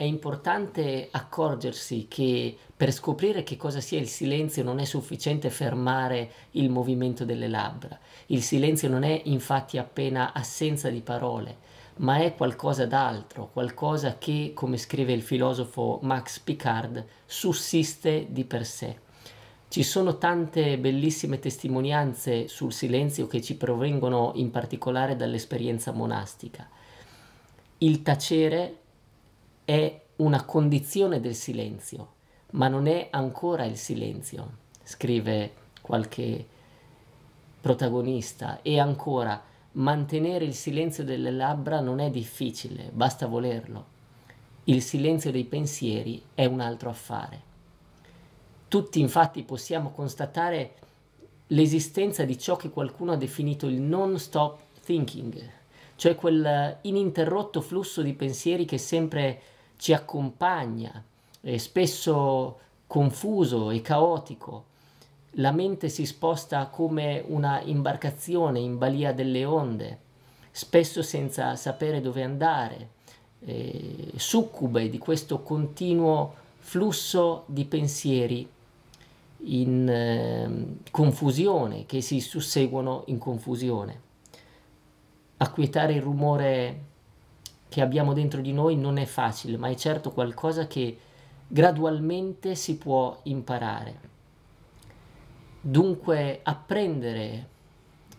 è importante accorgersi che per scoprire che cosa sia il silenzio non è sufficiente fermare il movimento delle labbra. Il silenzio non è infatti appena assenza di parole, ma è qualcosa d'altro, qualcosa che, come scrive il filosofo Max Picard, sussiste di per sé. Ci sono tante bellissime testimonianze sul silenzio che ci provengono in particolare dall'esperienza monastica. Il tacere è una condizione del silenzio, ma non è ancora il silenzio, scrive qualche protagonista. E ancora, mantenere il silenzio delle labbra non è difficile, basta volerlo. Il silenzio dei pensieri è un altro affare. Tutti infatti possiamo constatare l'esistenza di ciò che qualcuno ha definito il non-stop thinking, cioè quell'interrotto flusso di pensieri che sempre ci accompagna, è spesso confuso e caotico. La mente si sposta come una imbarcazione in balia delle onde, spesso senza sapere dove andare, eh, succube di questo continuo flusso di pensieri in eh, confusione, che si susseguono in confusione. Acquietare il rumore che abbiamo dentro di noi non è facile, ma è certo qualcosa che gradualmente si può imparare. Dunque apprendere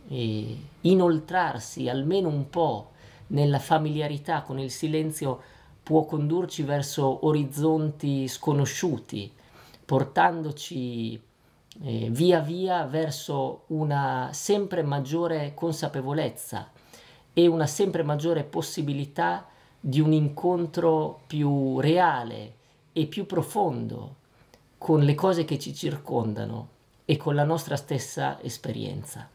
e inoltrarsi almeno un po' nella familiarità con il silenzio può condurci verso orizzonti sconosciuti, portandoci eh, via via verso una sempre maggiore consapevolezza e una sempre maggiore possibilità di un incontro più reale e più profondo con le cose che ci circondano e con la nostra stessa esperienza.